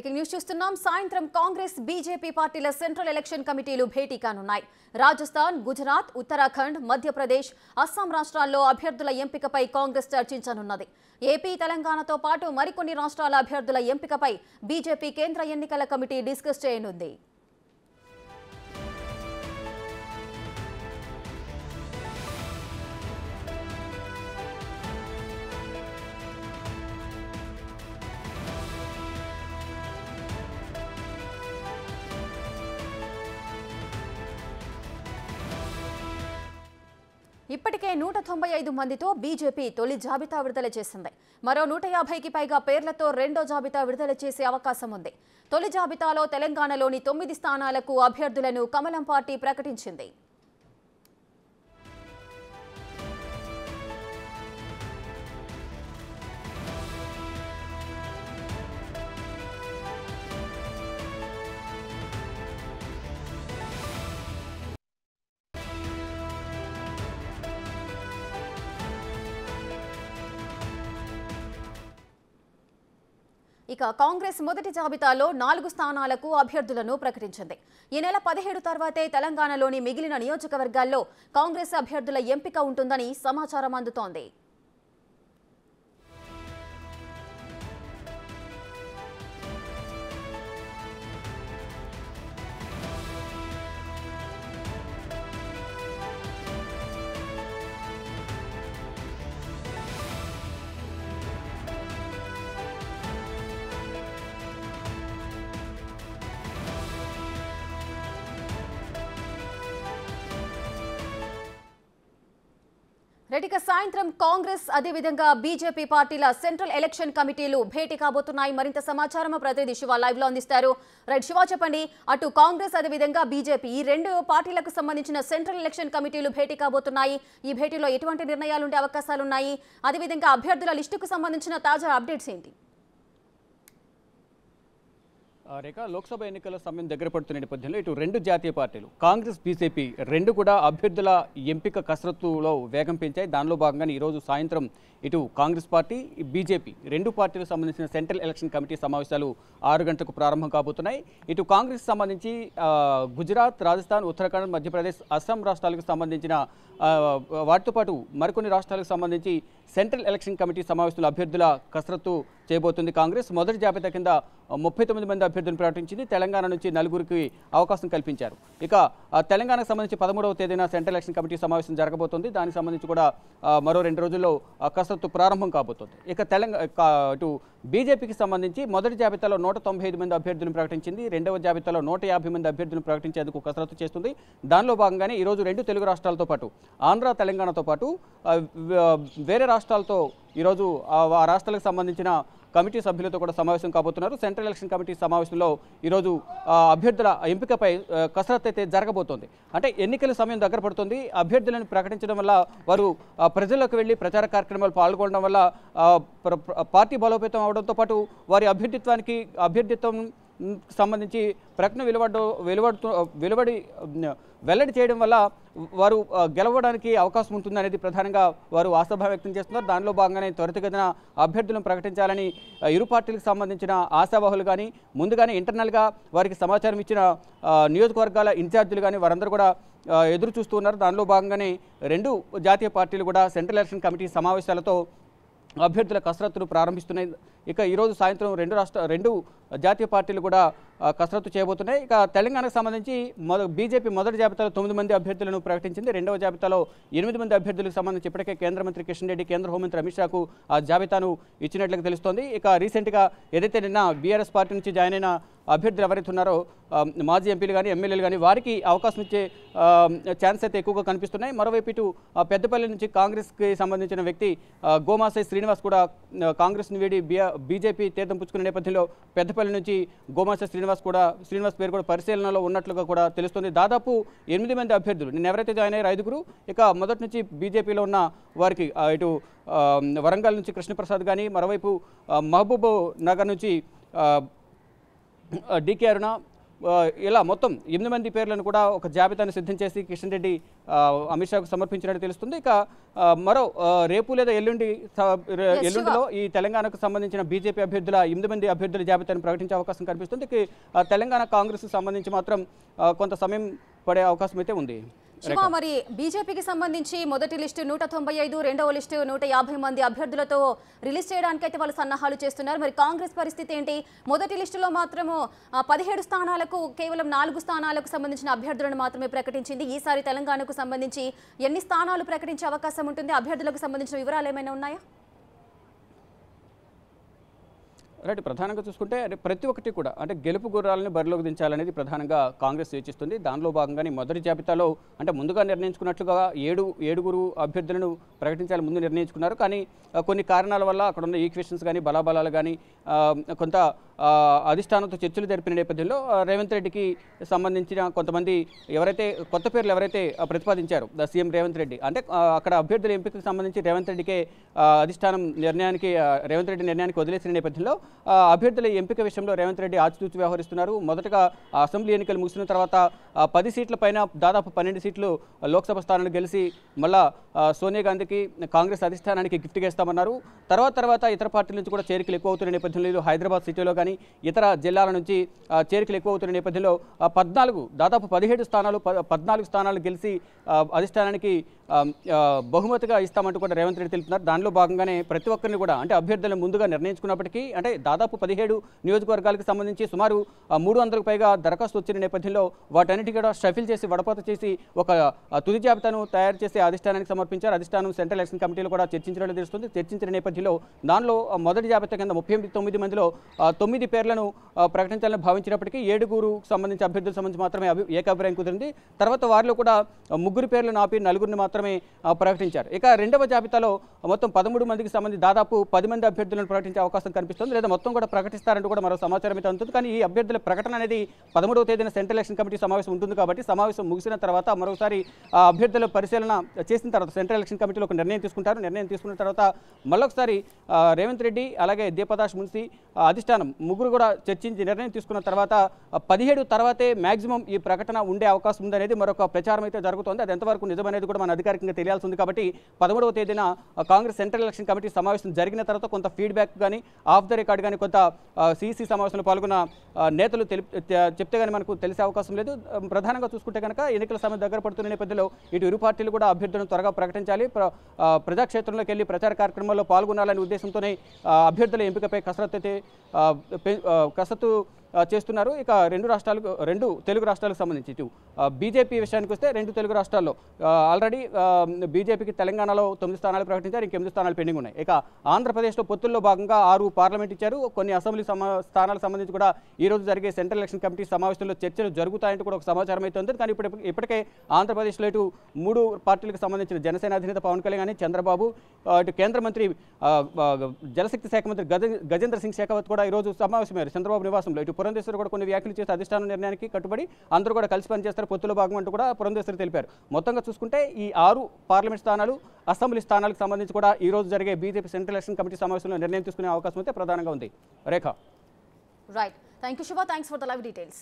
breaking news చూస్తున్నాం సాయంత్రం Congress BJP పార్టీల సెంట్రల్ ఎలక్షన్ కమిటీలు భేటీ కానున్నాయి రాజస్థాన్ గుజరాత్ ఉత్తరాఖండ్ మధ్యప్రదేశ్ అస్సాం రాష్ట్రాల్లో అభ్యర్థుల ఎంపికపై కాంగ్రెస్ చర్చించనున్నది ఏపీ తెలంగాణతో పాటు మరికొన్ని రాష్ట్రాల అభ్యర్థుల ఎంపికపై బీజేపీ కేంద్ర ఎన్నికల కమిటీ డిస్కస్ చేయనుంది ఇప్పటికే నూట తొంభై ఐదు మందితో బీజేపీ తొలి జాబితా విడుదల చేసింది మరో నూట యాభైకి పైగా పేర్లతో రెండో జాబితా విడుదల చేసే అవకాశం ఉంది తొలి జాబితాలో తెలంగాణలోని తొమ్మిది స్థానాలకు అభ్యర్థులను కమలం పార్టీ ప్రకటించింది ఇక కాంగ్రెస్ మొదటి జాబితాలో నాలుగు స్థానాలకు అభ్యర్థులను ప్రకటించింది ఈ నెల పదిహేడు తర్వాతే తెలంగాణలోని మిగిలిన నియోజకవర్గాల్లో కాంగ్రెస్ అభ్యర్థుల ఎంపిక ఉంటుందని సమాచారం అందుతోంది రెటిక సాయంత్రం కాంగ్రెస్ అదేవిధంగా బీజేపీ పార్టీల సెంట్రల్ ఎలక్షన్ కమిటీలు భేటీ కాబోతున్నాయి మరింత సమాచారం ప్రతినిధి శివ లైవ్ లో అందిస్తారు రైట్ శివ చెప్పండి అటు కాంగ్రెస్ అదేవిధంగా బీజేపీ ఈ రెండు పార్టీలకు సంబంధించిన సెంట్రల్ ఎలక్షన్ కమిటీలు భేటీ కాబోతున్నాయి ఈ భేటీలో ఎటువంటి నిర్ణయాలు ఉండే అవకాశాలున్నాయి అదేవిధంగా అభ్యర్థుల లిస్టుకు సంబంధించిన తాజా అప్డేట్స్ ఏంటి రేఖ లోక్సభ ఎన్నికల సమయం దగ్గర పడుతున్న నేపథ్యంలో ఇటు రెండు జాతీయ పార్టీలు కాంగ్రెస్ బీజేపీ రెండు కూడా అభ్యర్థుల ఎంపిక కసరత్తులో వేగం పెంచాయి దానిలో భాగంగానే ఈరోజు సాయంత్రం ఇటు కాంగ్రెస్ పార్టీ బీజేపీ రెండు పార్టీలకు సంబంధించిన సెంట్రల్ ఎలక్షన్ కమిటీ సమావేశాలు ఆరు గంటలకు ప్రారంభం కాబోతున్నాయి ఇటు కాంగ్రెస్ సంబంధించి గుజరాత్ రాజస్థాన్ ఉత్తరాఖండ్ మధ్యప్రదేశ్ అస్సాం రాష్ట్రాలకు సంబంధించిన వాటితో పాటు మరికొన్ని రాష్ట్రాలకు సంబంధించి సెంట్రల్ ఎలక్షన్ కమిటీ సమావేశంలో అభ్యర్థుల కసరత్తు చేయబోతుంది కాంగ్రెస్ మొదటి జాబితా కింద ముప్పై తొమ్మిది మంది అభ్యర్థులు అభ్యర్థులను ప్రకటించింది తెలంగాణ నుంచి నలుగురికి అవకాశం కల్పించారు ఇక తెలంగాణకు సంబంధించి పదమూడవ తేదీన సెంట్రల్ ఎలక్షన్ కమిటీ సమావేశం జరగబోతోంది దానికి సంబంధించి కూడా మరో రెండు రోజుల్లో కసరత్తు ప్రారంభం కాబోతోంది ఇక తెలంగాణ ఇటు బీజేపీకి సంబంధించి మొదటి జాబితాలో నూట తొంభై ఐదు మంది అభ్యర్థులను ప్రకటించింది రెండవ జాబితాలో నూట యాభై మంది అభ్యర్థులను ప్రకటించేందుకు కసరత్తు చేస్తుంది దానిలో భాగంగానే ఈరోజు రెండు తెలుగు రాష్ట్రాలతో పాటు ఆంధ్ర తెలంగాణతో పాటు వేరే రాష్ట్రాలతో ఈరోజు ఆ రాష్ట్రాలకు సంబంధించిన కమిటీ సభ్యులతో కూడా సమావేశం కాబోతున్నారు సెంట్రల్ ఎలక్షన్ కమిటీ సమావేశంలో ఈరోజు అభ్యర్థుల ఎంపికపై కసరత్ అయితే జరగబోతోంది అంటే ఎన్నికల సమయం దగ్గర పడుతుంది అభ్యర్థులను ప్రకటించడం వల్ల వారు ప్రజలకు వెళ్ళి ప్రచార కార్యక్రమాలు పాల్గొనడం వల్ల పార్టీ బలోపేతం అవడంతో పాటు వారి అభ్యర్థిత్వానికి అభ్యర్థిత్వం సంబంధించి ప్రకటన వెలువడ వెలువడుతూ వెలువడి వెల్లడి చేయడం వల్ల వారు గెలవడానికి అవకాశం ఉంటుంది అనేది ప్రధానంగా వారు ఆశాభావం వ్యక్తం చేస్తున్నారు దానిలో భాగంగానే త్వరితగతిన అభ్యర్థులను ప్రకటించాలని ఇరు పార్టీలకు సంబంధించిన ఆశావాహులు కానీ ముందుగానే ఇంటర్నల్గా వారికి సమాచారం ఇచ్చిన నియోజకవర్గాల ఇన్ఛార్జీలు కానీ వారందరూ కూడా ఎదురు చూస్తూ ఉన్నారు దానిలో భాగంగానే రెండు జాతీయ పార్టీలు కూడా సెంట్రల్ ఎలక్షన్ కమిటీ సమావేశాలతో అభ్యర్థుల కసరత్తును ప్రారంభిస్తున్నాయి ఇక ఈరోజు సాయంత్రం రెండు రాష్ట్ర రెండు జాతీయ పార్టీలు కూడా కసరత్తు చేయబోతున్నాయి ఇక తెలంగాణకు సంబంధించి మొద బీజేపీ మొదటి జాబితాలో తొమ్మిది మంది అభ్యర్థులను ప్రకటించింది రెండవ జాబితాలో ఎనిమిది మంది అభ్యర్థులకు సంబంధించి ఇప్పటికే కేంద్ర మంత్రి కిషన్ రెడ్డి కేంద్ర హోంమంత్రి అమిత్ షాకు ఆ జాబితాను ఇచ్చినట్లుగా తెలుస్తోంది ఇక రీసెంట్గా ఏదైతే నిన్న బీఆర్ఎస్ పార్టీ నుంచి జాయిన్ అయిన అభ్యర్థులు ఎవరైతే ఉన్నారో మాజీ ఎంపీలు కానీ ఎమ్మెల్యేలు కానీ వారికి అవకాశం ఇచ్చే ఛాన్స్ అయితే ఎక్కువగా కనిపిస్తున్నాయి మరోవైపు ఇటు పెద్దపల్లి నుంచి కాంగ్రెస్కి సంబంధించిన వ్యక్తి గోమాసై శ్రీనివాస్ కూడా కాంగ్రెస్ని వీడి బీజేపీ తీర్థం పుచ్చుకునే నేపథ్యంలో పెద్దపల్లి నుంచి గోమాసై శ్రీనివాస్ శ్రీనివాస్ కూడా శ్రీనివాస్ పేరు కూడా పరిశీలనలో ఉన్నట్లుగా కూడా తెలుస్తుంది దాదాపు ఎనిమిది మంది అభ్యర్థులు నేను ఎవరైతే జాయిన్ అయ్యారు ఐదుగురు ఇక మొదటి నుంచి బీజేపీలో ఉన్న వారికి ఇటు వరంగల్ నుంచి కృష్ణప్రసాద్ కానీ మరోవైపు మహబూబ్ నగర్ నుంచి డికే అరుణ ఇలా మొత్తం ఎనిమిది మంది పేర్లను కూడా ఒక జాబితాను సిద్ధం చేసి కిషన్ రెడ్డి అమిత్ షాకు సమర్పించినట్టు తెలుస్తుంది ఇక మరో రేపు లేదా ఎల్లుండి ఎల్లుండిలో ఈ తెలంగాణకు సంబంధించిన బీజేపీ అభ్యర్థుల ఎనిమిది మంది అభ్యర్థుల జాబితాను ప్రకటించే అవకాశం కనిపిస్తుంది తెలంగాణ కాంగ్రెస్ సంబంధించి మాత్రం కొంత సమయం పడే అవకాశం అయితే ఉంది శుభ మరి బీజేపీకి సంబంధించి మొదటి లిస్టు నూట తొంభై ఐదు రెండవ లిస్టు నూట యాభై మంది అభ్యర్థులతో రిలీజ్ చేయడానికి అయితే వాళ్ళు సన్నాహాలు చేస్తున్నారు మరి కాంగ్రెస్ పరిస్థితి ఏంటి మొదటి లిస్టులో మాత్రము పదిహేడు స్థానాలకు కేవలం నాలుగు స్థానాలకు సంబంధించిన అభ్యర్థులను మాత్రమే ప్రకటించింది ఈసారి తెలంగాణకు సంబంధించి ఎన్ని స్థానాలు ప్రకటించే అవకాశం ఉంటుంది అభ్యర్థులకు సంబంధించిన వివరాలు ఏమైనా ఉన్నాయా రైట్ ప్రధానంగా చూసుకుంటే ప్రతి ఒక్కటి కూడా అంటే గెలుపు గుర్రాలని బరిలోకి దించాలనేది ప్రధానంగా కాంగ్రెస్ యోచిస్తుంది దానిలో భాగంగానే మొదటి జాబితాలో అంటే ముందుగా నిర్ణయించుకున్నట్లుగా ఏడు ఏడుగురు అభ్యర్థులను ప్రకటించాలని ముందు నిర్ణయించుకున్నారు కానీ కొన్ని కారణాల వల్ల అక్కడ ఉన్న ఈక్వేషన్స్ కానీ బలాబలాలు కానీ కొంత అధిష్టానంతో చర్చలు జరిపిన నేపథ్యంలో రేవంత్ రెడ్డికి సంబంధించిన కొంతమంది ఎవరైతే కొత్త పేర్లు ఎవరైతే ప్రతిపాదించారు సీఎం రేవంత్ రెడ్డి అంటే అక్కడ అభ్యర్థుల ఎంపికకు సంబంధించి రేవంత్ రెడ్డికే అధిష్టానం నిర్ణయానికి రేవంత్ రెడ్డి నిర్ణయానికి వదిలేసిన నేపథ్యంలో అభ్యర్థుల ఎంపిక విషయంలో రేవంత్ రెడ్డి ఆచితూచి వ్యవహరిస్తున్నారు మొదటగా అసెంబ్లీ ఎన్నికలు ముగిసిన తర్వాత పది సీట్ల పైన దాదాపు పన్నెండు సీట్లు లోక్సభ స్థానాలు గెలిచి మళ్ళా సోనియా గాంధీకి కాంగ్రెస్ అధిష్టానానికి గిఫ్ట్ చేస్తామన్నారు తర్వాత తర్వాత ఇతర పార్టీల నుంచి కూడా చేరికలు ఎక్కువ అవుతున్న నేపథ్యంలో హైదరాబాద్ సిటీలో కానీ కానీ ఇతర జిల్లాల నుంచి చేరికలు ఎక్కువ అవుతున్న నేపథ్యంలో పద్నాలుగు దాదాపు పదిహేడు స్థానాలు పద్నాలుగు స్థానాలు గెలిచి అధిష్టానానికి బహుమతిగా ఇస్తామంటూ కూడా రేవంత్ రెడ్డి తెలుపుతున్నారు దానిలో భాగంగానే ప్రతి ఒక్కరిని కూడా అంటే అభ్యర్థులను ముందుగా నిర్ణయించుకున్నప్పటికీ అంటే దాదాపు పదిహేడు నియోజకవర్గాలకు సంబంధించి సుమారు మూడు వందలకు పైగా దరఖాస్తు వచ్చిన నేపథ్యంలో వాటన్నిటి కూడా షఫిల్ చేసి వడపోత చేసి ఒక తుది జాబితాను తయారు చేసి అధిష్టానానికి సమర్పించారు అధిష్టానం సెంట్రల్ ఎలక్షన్ కమిటీలో కూడా చర్చించినట్లు తెలుస్తుంది చర్చించిన నేపథ్యంలో దానిలో మొదటి జాబితా కింద ముప్పై తొమ్మిది మందిలో తొమ్మిది తొమ్మిది పేర్లను ప్రకటించాలని భావించినప్పటికీ ఏడుగురు సంబంధించి అభ్యర్థులకు సంబంధించి మాత్రమే ఏకాభిప్రాయం కుదిరింది తర్వాత వారిలో కూడా ముగ్గురు పేర్లను ఆపి నలుగురిని మాత్రమే ప్రకటించారు ఇక రెండవ జాబితాలో మొత్తం పదమూడు మందికి సంబంధించి దాదాపు పది మంది అభ్యర్థులను ప్రకటించే అవకాశం కనిపిస్తుంది లేదా మొత్తం కూడా ప్రకటిస్తారంటూ కూడా మరో సమాచారం అయితే ఉంటుంది కానీ ఈ అభ్యర్థుల ప్రకటన అనేది పదమూడవ తేదీన సెంట్రల్ ఎలక్షన్ కమిటీ సమావేశం ఉంటుంది కాబట్టి సమావేశం ముగిసిన తర్వాత మరోసారి ఆ అభ్యర్థుల పరిశీలన చేసిన తర్వాత సెంట్రల్ ఎలక్షన్ కమిటీలో ఒక నిర్ణయం తీసుకుంటారు నిర్ణయం తీసుకున్న తర్వాత మళ్ళొకసారి రేవంత్ రెడ్డి అలాగే దీపదాష్ మున్సి అధిష్టానం ముగ్గురు కూడా చర్చించి నిర్ణయం తీసుకున్న తర్వాత పదిహేడు తర్వాతే మ్యాక్సిమం ఈ ప్రకటన ఉండే అవకాశం ఉందనేది మరొక ప్రచారం అయితే జరుగుతోంది అది ఎంతవరకు నిజమనేది కూడా మన అధికారికంగా తెలియాల్సి ఉంది కాబట్టి పదమూడవ తేదీన కాంగ్రెస్ సెంట్రల్ ఎలక్షన్ కమిటీ సమావేశం జరిగిన తర్వాత కొంత ఫీడ్బ్యాక్ కానీ ఆఫ్ ద రికార్డ్ కానీ కొంత సీసీ సమావేశంలో పాల్గొన్న నేతలు చెప్తే కానీ మనకు తెలిసే అవకాశం లేదు ప్రధానంగా చూసుకుంటే కనుక ఎన్నికల సమయం దగ్గర పడుతున్న నేపథ్యంలో ఇటు ఇరు పార్టీలు కూడా అభ్యర్థులను త్వరగా ప్రకటించాలి ప్రజాక్షేత్రంలోకి వెళ్ళి ప్రచార కార్యక్రమాల్లో పాల్గొనాలనే ఉద్దేశంతోనే అభ్యర్థుల ఎంపికపై కసరత్తు అయితే Uh, kasa చేస్తున్నారు ఇక రెండు రాష్ట్రాలకు రెండు తెలుగు రాష్ట్రాలకు సంబంధించి ఇటు బీజేపీ విషయానికి వస్తే రెండు తెలుగు రాష్ట్రాల్లో ఆల్రెడీ బీజేపీకి తెలంగాణలో తొమ్మిది స్థానాలు ప్రకటించారు ఇంకెనిమిది స్థానాలు పెండింగ్ ఉన్నాయి ఇక ఆంధ్రప్రదేశ్లో పొత్తుల్లో భాగంగా ఆరు పార్లమెంట్ ఇచ్చారు కొన్ని అసెంబ్లీ స్థానాలకు సంబంధించి కూడా ఈరోజు జరిగే సెంట్రల్ ఎలక్షన్ కమిటీ సమావేశంలో చర్చలు జరుగుతాయంటూ కూడా ఒక సమాచారం అయితే ఉంది కానీ ఇప్పుడు ఇప్పటికే ఆంధ్రప్రదేశ్లో ఇటు మూడు పార్టీలకు సంబంధించిన జనసేన అధినేత పవన్ కళ్యాణ్ చంద్రబాబు ఇటు కేంద్ర మంత్రి జలశక్తి శాఖ మంత్రి గజేంద్ర సింగ్ షేకావత్ కూడా ఈరోజు సమావేశమయ్యారు చంద్రబాబు నివాసంలో ఇటు పురంధేశ్వరి కూడా కొన్ని వ్యాఖ్యలు చేసి అధిష్టాన నిర్ణయానికి కట్టుబడి అందరూ కూడా కలిసి పనిచేస్తారు పొత్తుల భాగం అంటూ కూడా పురంధేశ్వరి తెలిపారు మొత్తంగా చూసుకుంటే ఈ ఆరు పార్లమెంట్ స్థానాలు అసెంబ్లీ స్థానాలకు సంబంధించి కూడా ఈ రోజు జరిగే బీజేపీ సెంట్రల్ ఎలక్షన్ కమిటీ సమావేశంలో నిర్ణయం తీసుకునే అవకాశం అయితే ప్రధానంగా ఉంది Rekha right thank you Shubha thanks for the live details